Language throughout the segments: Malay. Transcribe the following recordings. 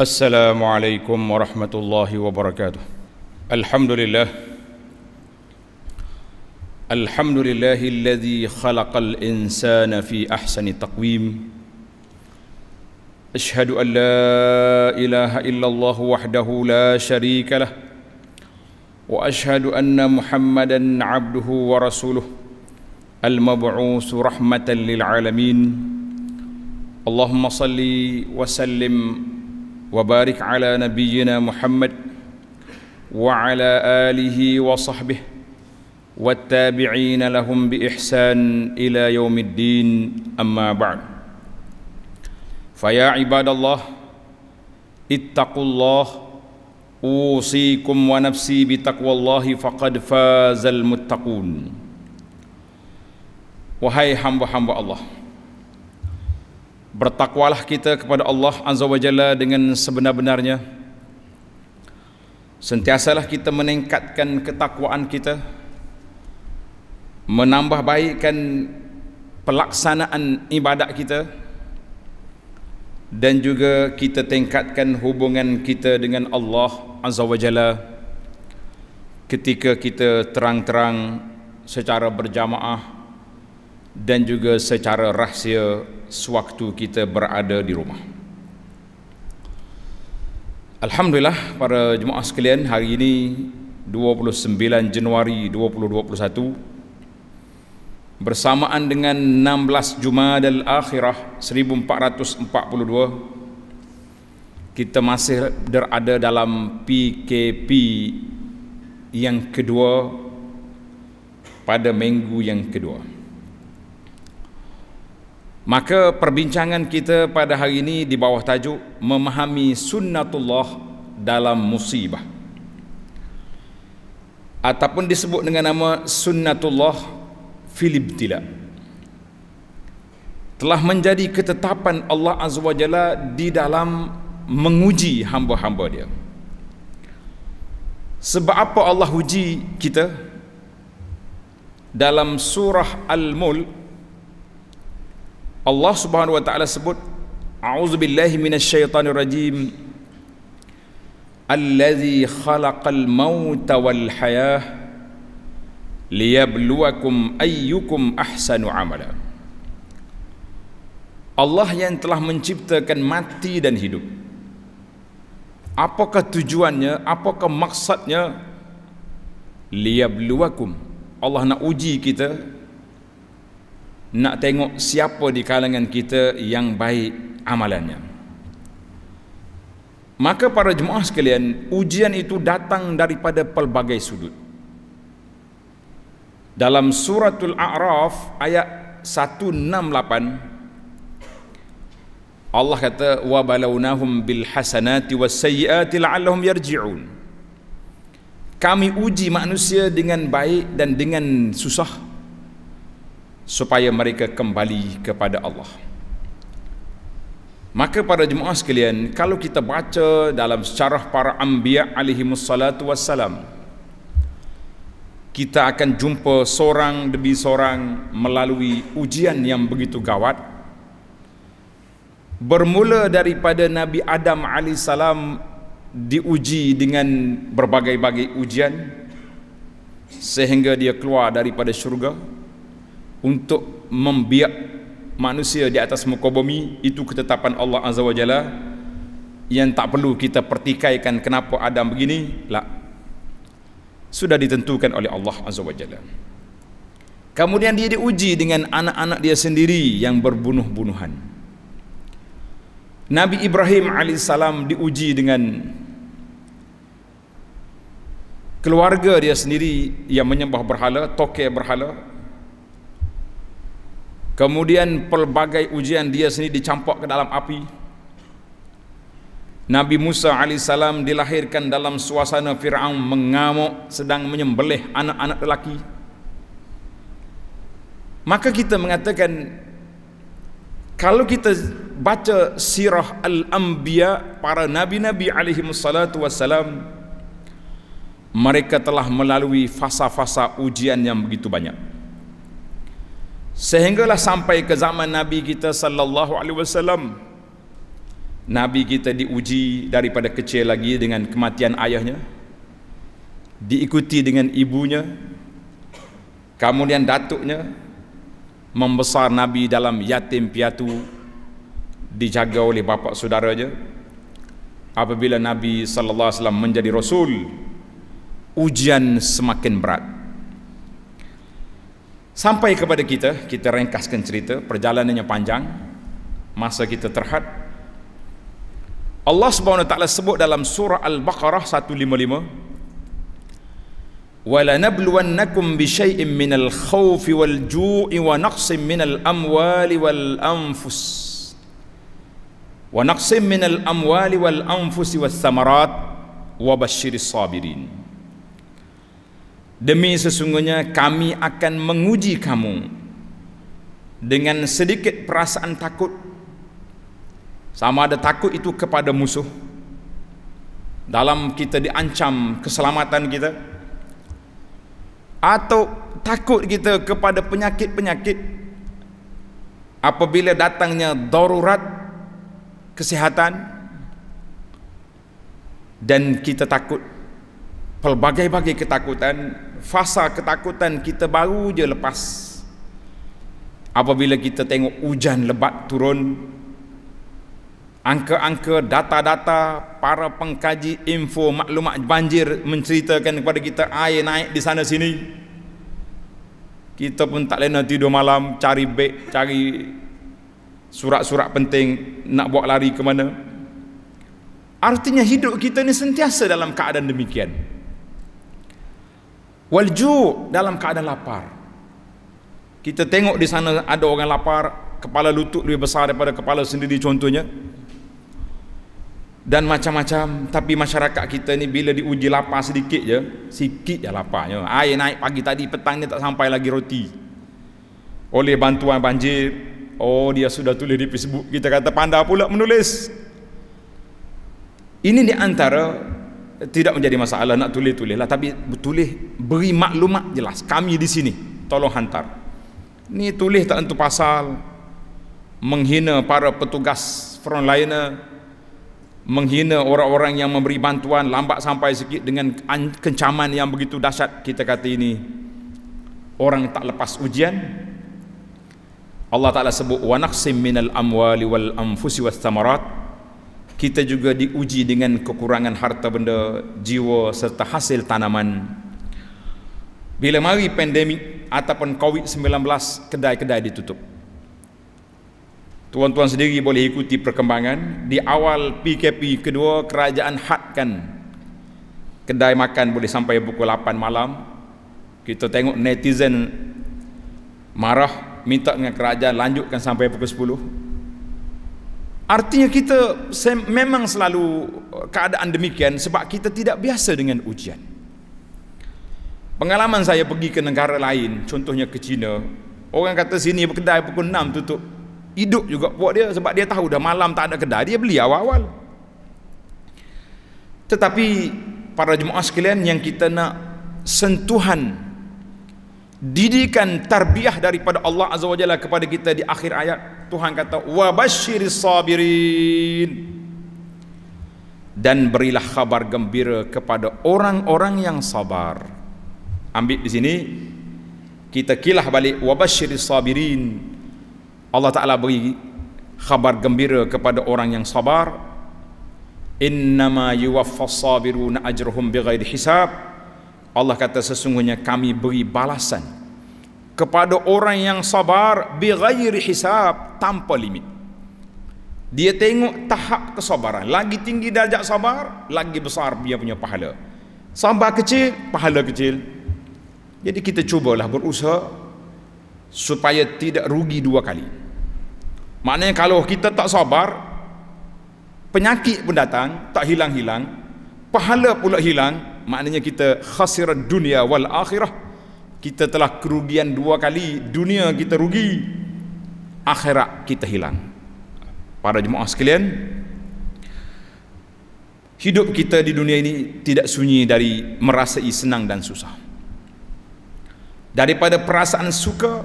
السلام عليكم ورحمة الله وبركاته الحمد لله الحمد لله الذي خلق الإنسان في أحسن تقويم أشهد أن لا إله إلا الله وحده لا شريك له وأشهد أن محمدًا عبده ورسوله المبعوث رحمة للعالمين اللهم صل وسلم وبارك على نبينا محمد وعلى اله وصحبه والتابعين لهم باحسان الى يوم الدين اما بعد فيا عباد الله اتقوا الله اوصيكم ونفسي بتقوى الله فقد فاز المتقون وهي حمد حمد الله bertakwalah kita kepada Allah Azza wa Jalla dengan sebenar-benarnya sentiasalah kita meningkatkan ketakwaan kita menambah baikkan pelaksanaan ibadat kita dan juga kita tingkatkan hubungan kita dengan Allah Azza wa Jalla ketika kita terang-terang secara berjamaah dan juga secara rahsia sewaktu kita berada di rumah. Alhamdulillah para jemaah sekalian hari ini 29 Januari 2021 bersamaan dengan 16 Jumaat Jumadal Akhirah 1442 kita masih berada dalam PKP yang kedua pada minggu yang kedua. Maka perbincangan kita pada hari ini di bawah tajuk Memahami Sunnatullah dalam musibah Ataupun disebut dengan nama Sunnatullah Filip Tila Telah menjadi ketetapan Allah Azza wa Jalla Di dalam menguji hamba-hamba dia Sebab apa Allah uji kita Dalam surah Al-Mulk Allah Subhanahu wa taala sebut a'udzubillahi minasyaitonirrajim allazi khalaqal maut wal hayah liyabluwakum ayyukum ahsanu amala Allah yang telah menciptakan mati dan hidup apakah tujuannya apakah maksudnya liyabluwakum Allah nak uji kita nak tengok siapa di kalangan kita yang baik amalannya. Maka para jemaah sekalian, ujian itu datang daripada pelbagai sudut. Dalam suratul A'raf ayat 168 Allah kata wa balawnahum bil hasanati was sayyiati la'allahum yarji'un. Kami uji manusia dengan baik dan dengan susah supaya mereka kembali kepada Allah. Maka para jemaah sekalian, kalau kita baca dalam sejarah para anbiya alaihi wassalatu wassalam, kita akan jumpa seorang demi seorang melalui ujian yang begitu gawat. Bermula daripada Nabi Adam alaihi salam diuji dengan berbagai-bagai ujian sehingga dia keluar daripada syurga untuk membiak manusia di atas muka bumi itu ketetapan Allah Azza wa Jalla yang tak perlu kita pertikaikan kenapa Adam begini lah sudah ditentukan oleh Allah Azza wa Jalla kemudian dia diuji dengan anak-anak dia sendiri yang berbunuh-bunuhan Nabi Ibrahim AS diuji dengan keluarga dia sendiri yang menyembah berhala, tokeh berhala Kemudian pelbagai ujian dia sendiri dicampak ke dalam api. Nabi Musa AS dilahirkan dalam suasana Fir'aun mengamuk sedang menyembelih anak-anak lelaki. Maka kita mengatakan, kalau kita baca sirah Al-Anbiya para Nabi-Nabi AS, mereka telah melalui fasa-fasa ujian yang begitu banyak sehinggalah sampai ke zaman nabi kita sallallahu alaihi wasallam nabi kita diuji daripada kecil lagi dengan kematian ayahnya diikuti dengan ibunya kemudian datuknya membesar nabi dalam yatim piatu dijaga oleh bapa saudaranya apabila nabi sallallahu alaihi wasallam menjadi rasul ujian semakin berat sampai kepada kita kita ringkaskan cerita perjalanannya panjang masa kita terhad Allah Subhanahu taala sebut dalam surah Al-Baqarah 155 Wala nabluwannakum bi syai'im minal khawfi wal ju'i wa naqsim minal amwali wal anfus wa naqsim minal amwali wal anfus was samarat wa basyiris sabirin Demi sesungguhnya kami akan menguji kamu dengan sedikit perasaan takut sama ada takut itu kepada musuh dalam kita diancam keselamatan kita atau takut kita kepada penyakit-penyakit apabila datangnya darurat kesihatan dan kita takut pelbagai-bagai ketakutan fasa ketakutan kita baru je lepas apabila kita tengok hujan lebat turun angka-angka data-data para pengkaji info maklumat banjir menceritakan kepada kita air naik di sana sini kita pun tak lena tidur malam cari beg cari surat-surat penting nak buat lari ke mana artinya hidup kita ni sentiasa dalam keadaan demikian demikian walju dalam keadaan lapar kita tengok di sana ada orang lapar kepala lutut lebih besar daripada kepala sendiri contohnya dan macam-macam tapi masyarakat kita ni bila diuji lapar sedikit je sikit je laparnya air naik pagi tadi petang ni tak sampai lagi roti oleh bantuan banjir oh dia sudah tulis di Facebook kita kata pandai pula menulis ini di antara tidak menjadi masalah nak tulis-tulislah tapi tulis beri maklumat jelas kami di sini tolong hantar ni tulis tak tentu pasal menghina para petugas frontliner menghina orang-orang yang memberi bantuan lambat sampai sikit dengan kencaman yang begitu dahsyat kita kata ini orang tak lepas ujian Allah Taala sebut wa naqsim minal amwali wal anfusi was thamarat kita juga diuji dengan kekurangan harta benda, jiwa serta hasil tanaman. Bila mari pandemik ataupun COVID-19, kedai-kedai ditutup. Tuan-tuan sendiri boleh ikuti perkembangan. Di awal PKP kedua, kerajaan hadkan kedai makan boleh sampai pukul 8 malam. Kita tengok netizen marah minta dengan kerajaan lanjutkan sampai pukul 10. Artinya kita memang selalu uh, keadaan demikian sebab kita tidak biasa dengan ujian. Pengalaman saya pergi ke negara lain, contohnya ke China, orang kata sini kedai pukul 6 tutup. Hidup juga buat dia sebab dia tahu dah malam tak ada kedai, dia beli awal-awal. Tetapi para jemaah sekalian yang kita nak sentuhan didikan tarbiyah daripada Allah Azza Wajalla kepada kita di akhir ayat Tuhan kata wabashiris sabirin dan berilah khabar gembira kepada orang-orang yang sabar ambil di sini kita kilah balik wabashiris sabirin Allah Ta'ala beri khabar gembira kepada orang yang sabar innama yuwaffas sabiruna ajruhum bighairi hisab Allah kata sesungguhnya kami beri balasan kepada orang yang sabar bi ghairi hisab tanpa limit dia tengok tahap kesabaran lagi tinggi darjat sabar lagi besar dia punya pahala sabar kecil pahala kecil jadi kita cubalah berusaha supaya tidak rugi dua kali maknanya kalau kita tak sabar penyakit pun datang tak hilang-hilang pahala pula hilang maknanya kita khasirat dunia wal akhirah kita telah kerugian dua kali dunia kita rugi akhirat kita hilang para jemaah sekalian hidup kita di dunia ini tidak sunyi dari merasai senang dan susah daripada perasaan suka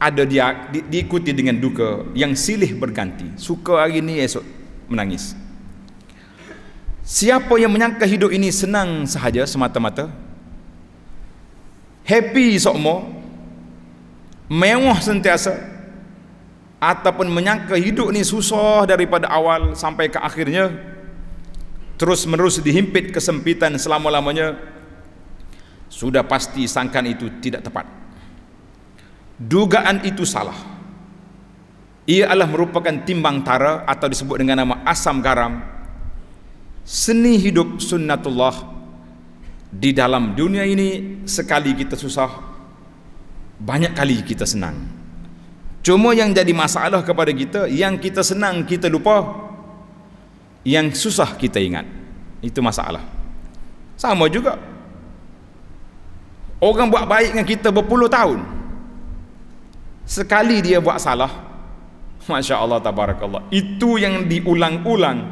ada dia di, diikuti dengan duka yang silih berganti suka hari ini esok menangis siapa yang menyangka hidup ini senang sahaja semata-mata happy sokmo mewah sentiasa ataupun menyangka hidup ni susah daripada awal sampai ke akhirnya terus menerus dihimpit kesempitan selama-lamanya sudah pasti sangkan itu tidak tepat dugaan itu salah ia adalah merupakan timbang tara atau disebut dengan nama asam garam seni hidup sunnatullah di dalam dunia ini sekali kita susah banyak kali kita senang cuma yang jadi masalah kepada kita yang kita senang kita lupa yang susah kita ingat itu masalah sama juga orang buat baik dengan kita berpuluh tahun sekali dia buat salah Masya Allah tabarakallah itu yang diulang-ulang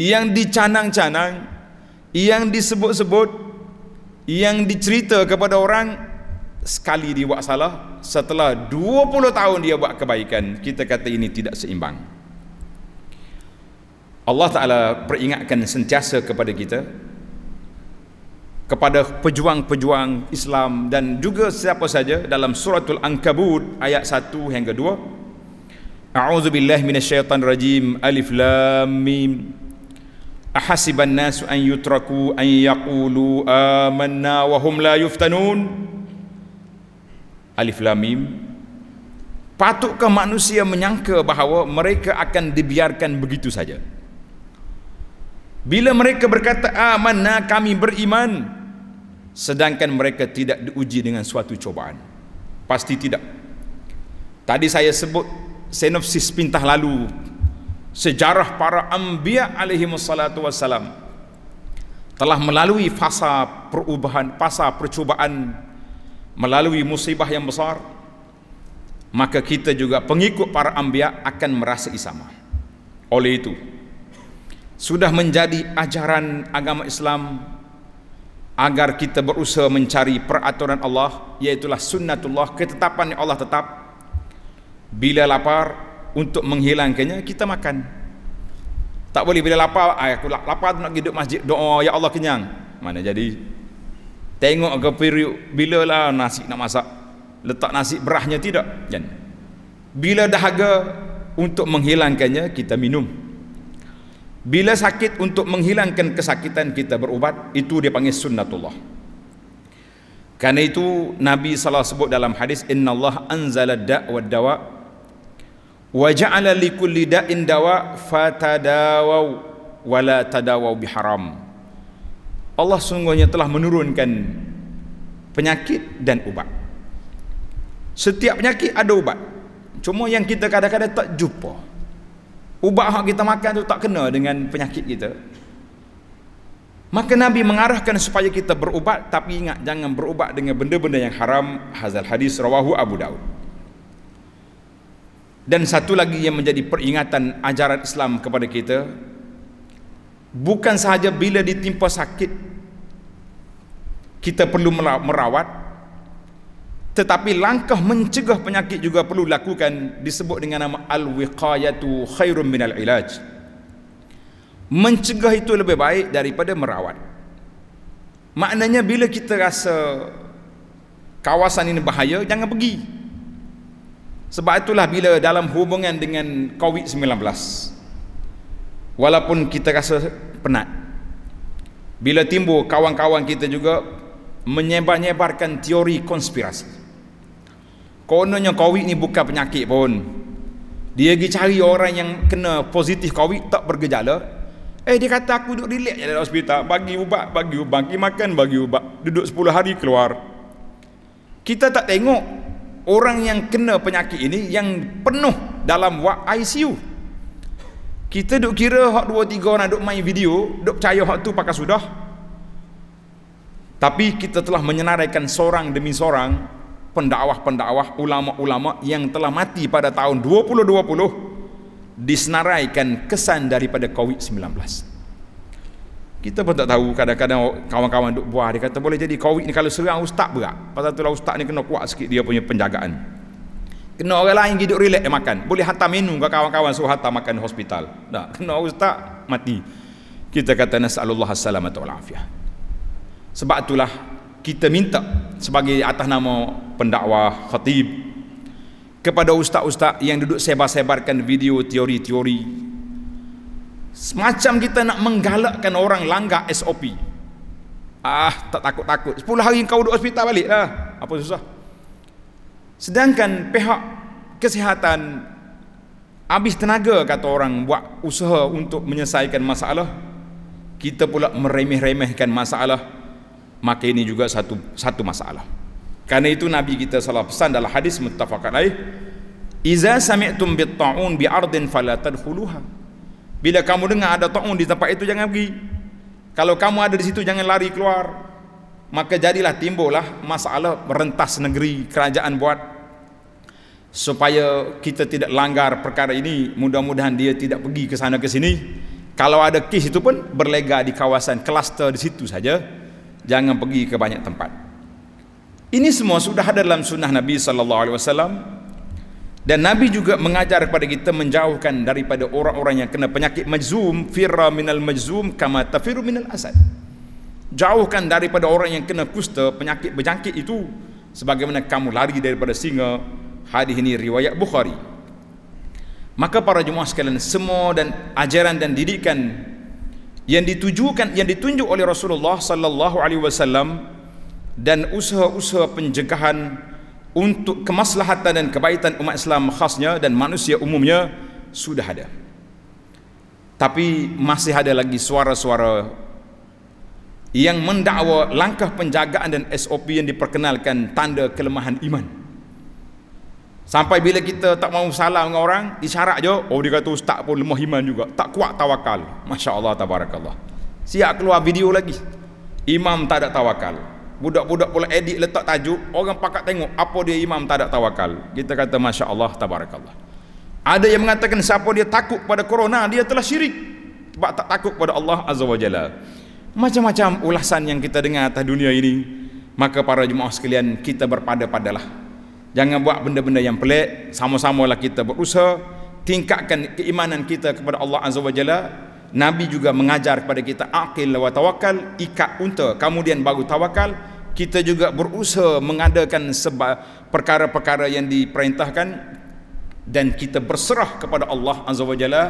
yang dicanang-canang yang disebut-sebut yang dicerita kepada orang sekali dia buat salah setelah 20 tahun dia buat kebaikan kita kata ini tidak seimbang Allah Ta'ala peringatkan sentiasa kepada kita kepada pejuang-pejuang Islam dan juga siapa saja dalam suratul Ankabut ayat 1 hingga 2 A'udzubillah minasyaitan rajim alif lam mim أحسب الناس أن يتركوا أن يقولوا آمنا وهم la yuftanun. Alif Lam Mim Patutkah manusia menyangka bahawa mereka akan dibiarkan begitu saja Bila mereka berkata amanna kami beriman Sedangkan mereka tidak diuji dengan suatu cobaan Pasti tidak Tadi saya sebut senopsis pintah lalu sejarah para anbiya alaihi wassalatu wassalam telah melalui fasa perubahan, fasa percubaan melalui musibah yang besar maka kita juga pengikut para anbiya akan merasa sama oleh itu sudah menjadi ajaran agama Islam agar kita berusaha mencari peraturan Allah yaitulah sunnatullah ketetapan yang Allah tetap bila lapar untuk menghilangkannya kita makan tak boleh bila lapar aku lapar nak pergi duduk masjid doa ya Allah kenyang mana jadi tengok ke periuk bila lah nasi nak masak letak nasi berahnya tidak Jan. bila dahaga untuk menghilangkannya kita minum bila sakit untuk menghilangkan kesakitan kita berubat itu dia panggil sunnatullah karena itu Nabi SAW sebut dalam hadis innallah anzala da' wa dawa' wa ja'ala likulli da'in dawa fatadawaw wa la tadawaw biharam Allah sungguhnya telah menurunkan penyakit dan ubat setiap penyakit ada ubat cuma yang kita kadang-kadang tak jumpa ubat yang kita makan tu tak kena dengan penyakit kita maka Nabi mengarahkan supaya kita berubat tapi ingat jangan berubat dengan benda-benda yang haram hazal hadis rawahu Abu Daud dan satu lagi yang menjadi peringatan ajaran Islam kepada kita Bukan sahaja bila ditimpa sakit Kita perlu merawat Tetapi langkah mencegah penyakit juga perlu lakukan Disebut dengan nama Al-Wiqayatu Khairun Minal Ilaj Mencegah itu lebih baik daripada merawat Maknanya bila kita rasa Kawasan ini bahaya, Jangan pergi sebab itulah bila dalam hubungan dengan COVID-19 Walaupun kita rasa penat Bila timbul kawan-kawan kita juga Menyebar-nyebarkan teori konspirasi Kononnya COVID ni bukan penyakit pun Dia pergi cari orang yang kena positif COVID tak bergejala Eh dia kata aku duduk relax je dalam hospital Bagi ubat, bagi ubat, bagi makan, bagi ubat Duduk 10 hari keluar Kita tak tengok orang yang kena penyakit ini yang penuh dalam wak ICU kita duk kira hak dua tiga orang duk main video duk percaya hak tu pakai sudah tapi kita telah menyenaraikan seorang demi seorang pendakwah-pendakwah ulama-ulama yang telah mati pada tahun 2020 disenaraikan kesan daripada COVID-19. Kita pun tak tahu kadang-kadang kawan-kawan duk buah dia kata boleh jadi covid ni kalau serang ustaz berat. Pasal itulah ustaz ni kena kuat sikit dia punya penjagaan. Kena orang lain pergi duduk relax makan. Boleh hantar menu ke kawan-kawan suruh hantar makan di hospital. Tak. Kena ustaz mati. Kita kata nasallallahu assalamatu wal afiyah. Sebab itulah kita minta sebagai atas nama pendakwa khatib kepada ustaz-ustaz yang duduk sebar-sebarkan video teori-teori Semacam kita nak menggalakkan orang langgar SOP. Ah, tak takut-takut. 10 hari kau duduk hospital balik lah, Apa susah? Sedangkan pihak kesihatan habis tenaga kata orang buat usaha untuk menyelesaikan masalah. Kita pula meremeh-remehkan masalah. Maka ini juga satu satu masalah. Karena itu Nabi kita salah pesan dalam hadis muttafaq alaih. Iza sami'tum bit ta'un bi ardin fala tadkhuluha. Bila kamu dengar ada ta'un di tempat itu jangan pergi. Kalau kamu ada di situ jangan lari keluar. Maka jadilah timbullah masalah merentas negeri kerajaan buat supaya kita tidak langgar perkara ini mudah-mudahan dia tidak pergi ke sana ke sini kalau ada kes itu pun berlega di kawasan kluster di situ saja jangan pergi ke banyak tempat ini semua sudah ada dalam sunnah Nabi sallallahu alaihi wasallam dan Nabi juga mengajar kepada kita menjauhkan daripada orang-orang yang kena penyakit majzum firra minal majzum kama tafiru minal asad jauhkan daripada orang yang kena kusta penyakit berjangkit itu sebagaimana kamu lari daripada singa hadis ini riwayat Bukhari maka para jemaah sekalian semua dan ajaran dan didikan yang ditujukan yang ditunjuk oleh Rasulullah sallallahu alaihi wasallam dan usaha-usaha pencegahan untuk kemaslahatan dan kebaikan umat Islam khasnya dan manusia umumnya sudah ada. Tapi masih ada lagi suara-suara yang mendakwa langkah penjagaan dan SOP yang diperkenalkan tanda kelemahan iman. Sampai bila kita tak mau salah dengan orang, isyarat je, oh dia kata ustaz pun lemah iman juga, tak kuat tawakal. Masya-Allah tabarakallah. Siap keluar video lagi. Imam tak ada tawakal budak-budak pula edit letak tajuk orang pakat tengok apa dia imam tak ada tawakal kita kata Masya Allah Tabarakallah ada yang mengatakan siapa dia takut pada corona dia telah syirik sebab tak takut pada Allah Azza wa Jalla macam-macam ulasan yang kita dengar atas dunia ini maka para jemaah sekalian kita berpada-padalah jangan buat benda-benda yang pelik sama-samalah kita berusaha tingkatkan keimanan kita kepada Allah Azza wa Jalla Nabi juga mengajar kepada kita akil wa tawakal, ikat unta, kemudian baru tawakal. Kita juga berusaha mengadakan perkara-perkara yang diperintahkan dan kita berserah kepada Allah Azza Wajalla.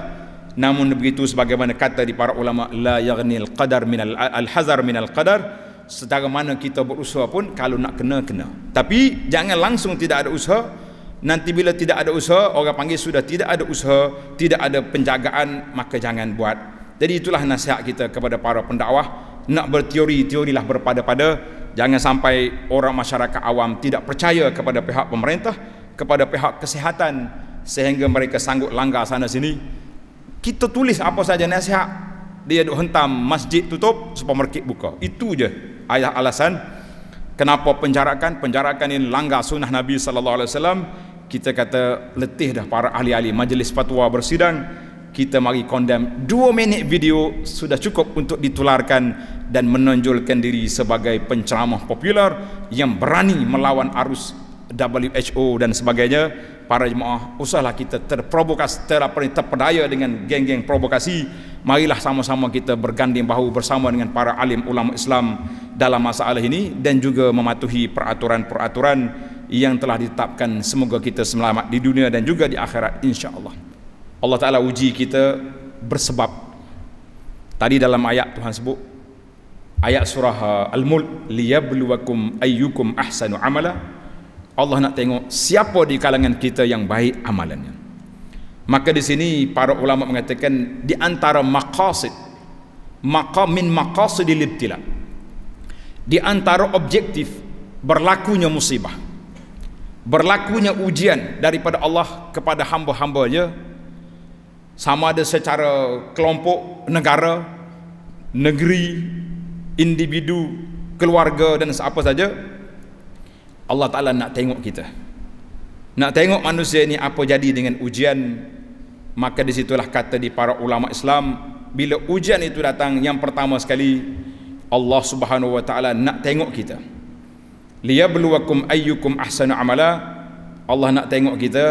Namun begitu sebagaimana kata di para ulama la yaghnil qadar min al hazar min al qadar setara mana kita berusaha pun kalau nak kena kena. Tapi jangan langsung tidak ada usaha Nanti bila tidak ada usaha, orang panggil sudah tidak ada usaha, tidak ada penjagaan, maka jangan buat. Jadi itulah nasihat kita kepada para pendakwah. Nak berteori, teorilah berpada-pada. Jangan sampai orang masyarakat awam tidak percaya kepada pihak pemerintah, kepada pihak kesihatan, sehingga mereka sanggup langgar sana sini. Kita tulis apa saja nasihat. Dia duk hentam, masjid tutup, supermarket buka. Itu je ayat alasan kenapa penjarakan penjarakan ini langgar sunnah Nabi sallallahu alaihi wasallam kita kata letih dah para ahli-ahli majlis fatwa bersidang kita mari kondem 2 minit video sudah cukup untuk ditularkan dan menonjolkan diri sebagai penceramah popular yang berani melawan arus WHO dan sebagainya para jemaah usahlah kita terprovokasi, terapa terpedaya dengan geng-geng provokasi marilah sama-sama kita berganding bahu bersama dengan para alim ulama Islam dalam masalah ini dan juga mematuhi peraturan-peraturan yang telah ditetapkan semoga kita selamat di dunia dan juga di akhirat insya-Allah Allah Taala uji kita bersebab tadi dalam ayat Tuhan sebut ayat surah uh, Al-Mulk liyabluwakum ayyukum ahsanu amala Allah nak tengok siapa di kalangan kita yang baik amalannya. Maka di sini para ulama mengatakan di antara maqasid maka min maqasid ibtila. Di antara objektif berlakunya musibah, berlakunya ujian daripada Allah kepada hamba-hambanya sama ada secara kelompok negara, negeri, individu, keluarga dan apa saja Allah Ta'ala nak tengok kita nak tengok manusia ni apa jadi dengan ujian maka disitulah kata di para ulama Islam bila ujian itu datang yang pertama sekali Allah Subhanahu wa taala nak tengok kita. Liyabluwakum ayyukum ahsanu amala. Allah nak tengok kita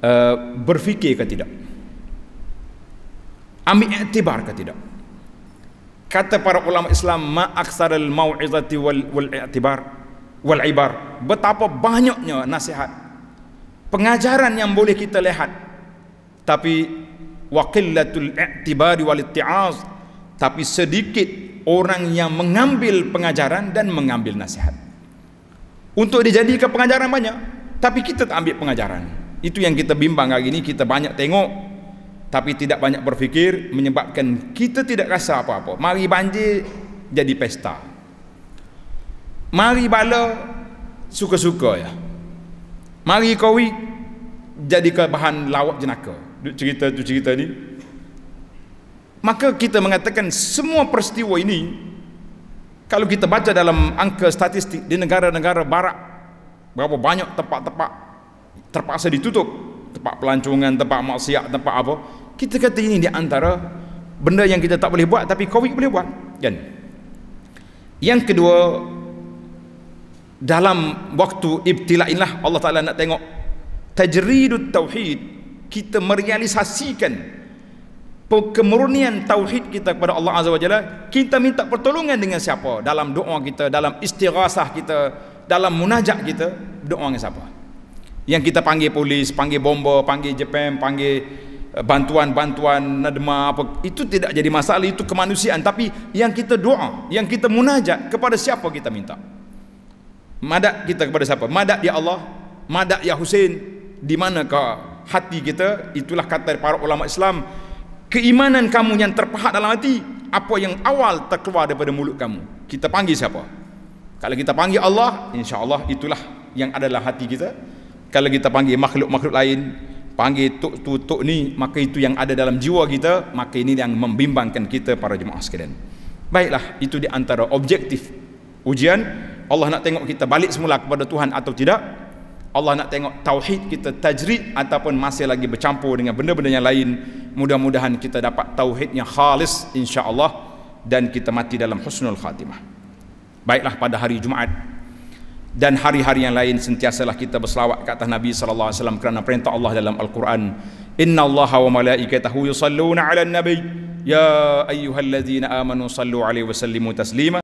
uh, berfikir ke tidak. Ambil iktibar ke tidak. Kata para ulama Islam ma aksaral mau'izati wal, wal wal ibar betapa banyaknya nasihat pengajaran yang boleh kita lihat tapi wa qillatul i'tibar wal itti'az tapi sedikit orang yang mengambil pengajaran dan mengambil nasihat untuk dijadikan pengajaran banyak tapi kita tak ambil pengajaran itu yang kita bimbang hari ini kita banyak tengok tapi tidak banyak berfikir menyebabkan kita tidak rasa apa-apa mari banjir jadi pesta mari bala suka-suka ya mari kawi jadi ke bahan lawak jenaka cerita tu cerita ni maka kita mengatakan semua peristiwa ini kalau kita baca dalam angka statistik di negara-negara barat berapa banyak tempat-tempat terpaksa ditutup tempat pelancongan, tempat maksiat, tempat apa kita kata ini di antara benda yang kita tak boleh buat tapi COVID boleh buat kan? yang kedua dalam waktu ibtila inilah Allah Ta'ala nak tengok tajridut tauhid kita merealisasikan kemurnian tauhid kita kepada Allah Azza wa Jalla kita minta pertolongan dengan siapa dalam doa kita dalam istighasah kita dalam munajat kita doa dengan siapa yang kita panggil polis panggil bomba panggil Jepang panggil eh, bantuan-bantuan nadma apa itu tidak jadi masalah itu kemanusiaan tapi yang kita doa yang kita munajat kepada siapa kita minta madak kita kepada siapa? Madak ya Allah, madak ya Hussein. Di mana manakah hati kita? Itulah kata para ulama Islam. Keimanan kamu yang terpahat dalam hati, apa yang awal terkeluar daripada mulut kamu? Kita panggil siapa? Kalau kita panggil Allah, insya-Allah itulah yang ada dalam hati kita. Kalau kita panggil makhluk-makhluk lain, panggil tok tu tok ni, maka itu yang ada dalam jiwa kita, maka ini yang membimbangkan kita para jemaah sekalian. Baiklah, itu di antara objektif ujian. Allah nak tengok kita balik semula kepada Tuhan atau tidak Allah nak tengok tauhid kita tajrid ataupun masih lagi bercampur dengan benda-benda yang lain mudah-mudahan kita dapat tauhid yang khalis insya-Allah dan kita mati dalam husnul khatimah baiklah pada hari Jumaat dan hari-hari yang lain sentiasalah kita berselawat ke atas Nabi sallallahu alaihi wasallam kerana perintah Allah dalam Al-Quran Inna Allah wa malaikatahu yusalluna ala nabi Ya ayyuhalladzina amanu sallu alaihi wasallimu taslima